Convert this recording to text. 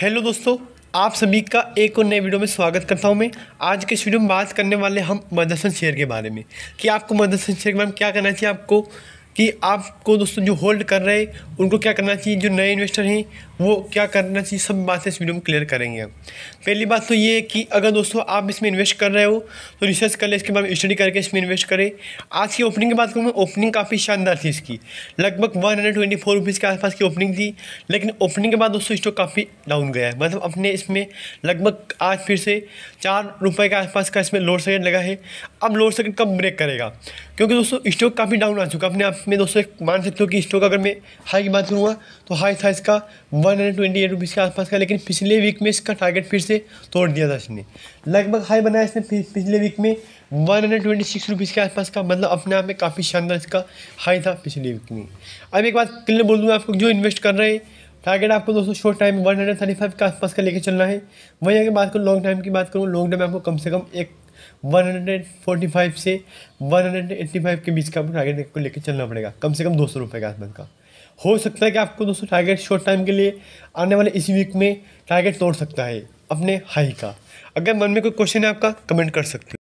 hello दोस्तों आप सभी का एक और नए वीडियो में स्वागत करता हूं मैं आज के इस वीडियो में बात करने वाले हम मदरसन शेयर के बारे में कि आपको मदरसन शेयर के बारे में क्या करना चाहिए आपको कि आपको दोस्तों जो होल्ड कर रहे हैं उनको क्या करना चाहिए जो नए इन्वेस्टर हैं वो क्या करना चाहिए सब बातें इस वीडियो में क्लियर करेंगे पहली बात तो ये है कि अगर दोस्तों आप इसमें इन्वेस्ट कर रहे हो तो रिसर्च कर लें इसके बाद स्टडी करके इसमें इन्वेस्ट करें आज की ओपनिंग की बात करूँ मैं ओपनिंग काफ़ी शानदार थी इसकी लगभग one hundred twenty four rupees के आसपास की ओपनिंग थी लेकिन ओपनिंग के बाद दोस्तों स्टॉक काफ़ी डाउन गया है मतलब अपने इसमें लगभग आज फिर से चार रुपये के आसपास का इसमें लोड सर्किट लगा है अब लोड सर्किट कब ब्रेक करेगा क्योंकि दोस्तों स्टॉक काफ़ी डाउन आ चुका अपने आप इसमें दोस्तों एक मान सकते हो कि स्टॉक अगर मैं हाई की बात करूँगा तो हाई था इसका one hundred twenty eight rupees के आसपास का लेकिन पिछले वीक में इसका टारगेट फिर से तोड़ दिया था इसने लगभग हाई बनाया इसने पिछले वीक में one hundred twenty six rupees के आसपास का मतलब अपने आप में काफ़ी शानदार इसका हाई था पिछले वीक में अब एक बात क्लियर बोल दूँगा आपको जो इन्वेस्ट कर रहे हैं टारगेट आपको दोस्तों short time one hundred thirty five के आसपास का लेके चलना है वहीं अगर बात करूँ लॉन्ग टाइम की बात करूँ लॉन्ग टाइम आपको कम से कम एक 145 से 185 के बीच का आपको टारगेट को लेकर चलना पड़ेगा कम से कम दो सौ रुपये के आसपास का हो सकता है कि आपको दोस्तों टारगेट शॉर्ट टाइम के लिए आने वाले इसी वीक में टारगेट तोड़ सकता है अपने हाई का अगर मन में कोई क्वेश्चन है आपका कमेंट कर सकते हो